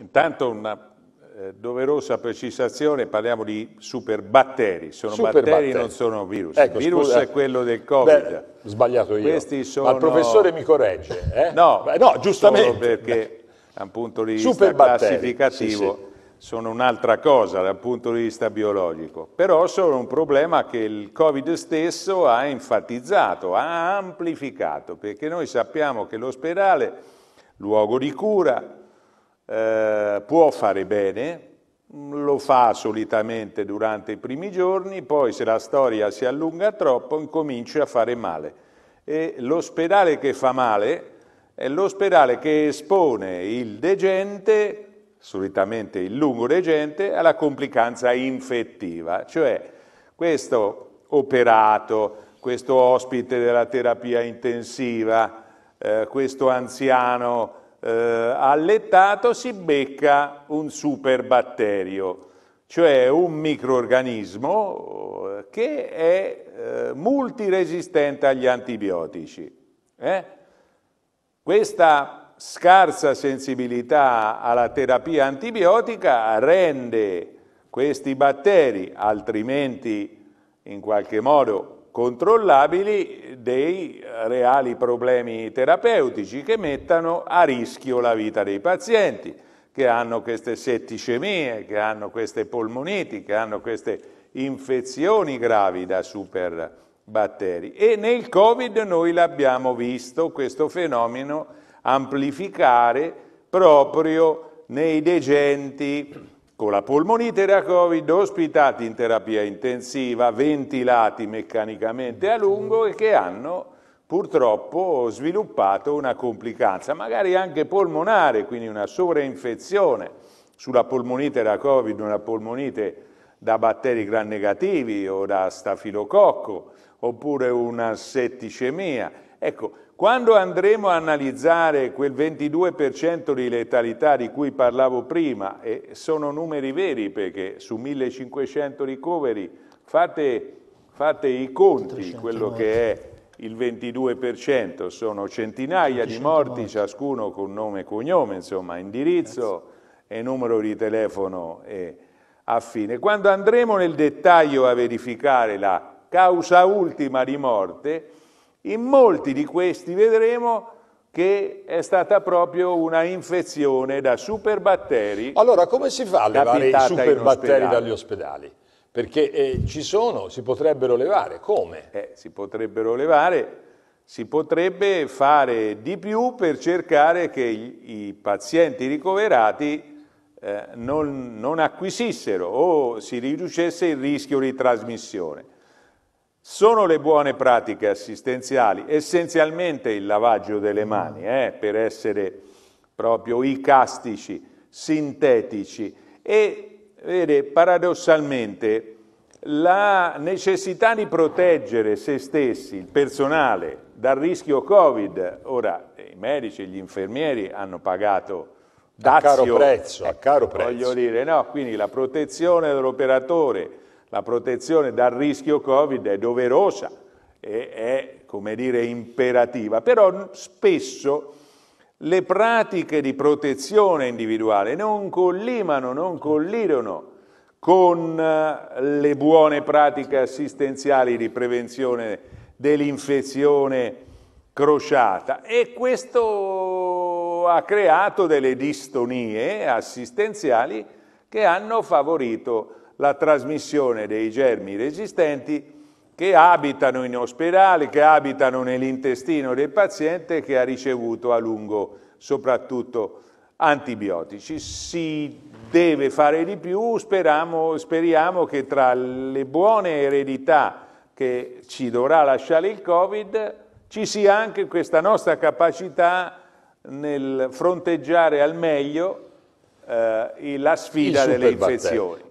Intanto una eh, doverosa precisazione, parliamo di superbatteri, sono superbatteri. batteri, non sono virus. Il ecco, virus scusa, è quello del Covid. Beh, sbagliato io. Sono... Ma il professore mi corregge. Eh? no, beh, no, giustamente. perché da un punto di vista classificativo sì, sì. sono un'altra cosa dal punto di vista biologico. Però sono un problema che il Covid stesso ha enfatizzato, ha amplificato, perché noi sappiamo che l'ospedale, luogo di cura, eh, può fare bene, mm, lo fa solitamente durante i primi giorni, poi se la storia si allunga troppo incomincia a fare male. E l'ospedale che fa male è l'ospedale che espone il degente, solitamente il lungo degente, alla complicanza infettiva, cioè questo operato, questo ospite della terapia intensiva, eh, questo anziano eh, allettato si becca un superbatterio, cioè un microorganismo eh, che è eh, multiresistente agli antibiotici. Eh? Questa scarsa sensibilità alla terapia antibiotica rende questi batteri, altrimenti in qualche modo controllabili dei reali problemi terapeutici che mettano a rischio la vita dei pazienti, che hanno queste setticemie, che hanno queste polmoniti, che hanno queste infezioni gravi da superbatteri. E nel Covid noi l'abbiamo visto questo fenomeno amplificare proprio nei degenti con la polmonite da Covid ospitati in terapia intensiva, ventilati meccanicamente a lungo e che hanno purtroppo sviluppato una complicanza, magari anche polmonare, quindi una sovrainfezione sulla polmonite da Covid, una polmonite da batteri gran negativi o da stafilococco, oppure una setticemia Ecco, quando andremo a analizzare quel 22% di letalità di cui parlavo prima, e sono numeri veri perché su 1500 ricoveri fate, fate i conti, quello che è il 22%, sono centinaia di morti, morti, ciascuno con nome e cognome, insomma indirizzo Grazie. e numero di telefono e a fine. Quando andremo nel dettaglio a verificare la causa ultima di morte, in molti di questi vedremo che è stata proprio una infezione da superbatteri. Allora, come si fa a levare i superbatteri dagli ospedali? Perché eh, ci sono, si potrebbero levare, come? Eh, si potrebbero levare, si potrebbe fare di più per cercare che i, i pazienti ricoverati eh, non, non acquisissero o si riducesse il rischio di trasmissione. Sono le buone pratiche assistenziali, essenzialmente il lavaggio delle mm. mani, eh, per essere proprio icastici, sintetici. E vede, paradossalmente, la necessità di proteggere se stessi, il personale, dal rischio Covid, ora i medici e gli infermieri hanno pagato dazio, a caro prezzo, a caro prezzo. Voglio dire, no, quindi la protezione dell'operatore, la protezione dal rischio Covid è doverosa e è, come dire, imperativa, però spesso le pratiche di protezione individuale non collimano, non collidono con eh, le buone pratiche assistenziali di prevenzione dell'infezione crociata e questo ha creato delle distonie assistenziali che hanno favorito la trasmissione dei germi resistenti che abitano in ospedale, che abitano nell'intestino del paziente che ha ricevuto a lungo soprattutto antibiotici. Si deve fare di più, speriamo, speriamo che tra le buone eredità che ci dovrà lasciare il Covid ci sia anche questa nostra capacità nel fronteggiare al meglio eh, la sfida delle infezioni.